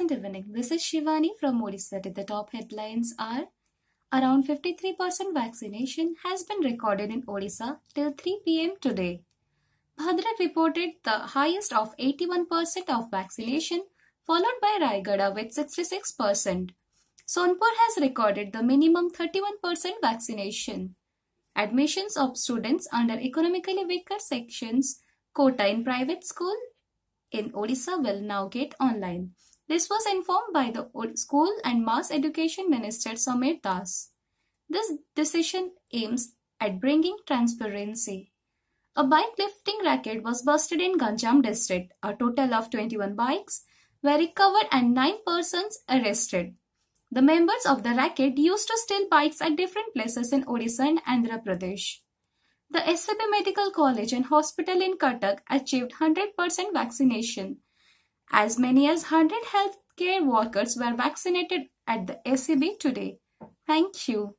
evening. This is Shivani from Odisha. The top headlines are Around 53% vaccination has been recorded in Odisha till 3 pm today. Bhadrak reported the highest of 81% of vaccination, followed by Raigada with 66%. Sonpur has recorded the minimum 31% vaccination. Admissions of students under economically weaker sections quota in private school in Odisha will now get online. This was informed by the School and Mass Education Minister Samir Das. This decision aims at bringing transparency. A bike lifting racket was busted in Ganjam district, a total of 21 bikes were recovered and 9 persons arrested. The members of the racket used to steal bikes at different places in Odisha and Andhra Pradesh. The SAB Medical College and Hospital in Cuttack achieved 100% vaccination as many as 100 healthcare workers were vaccinated at the SEB today. Thank you.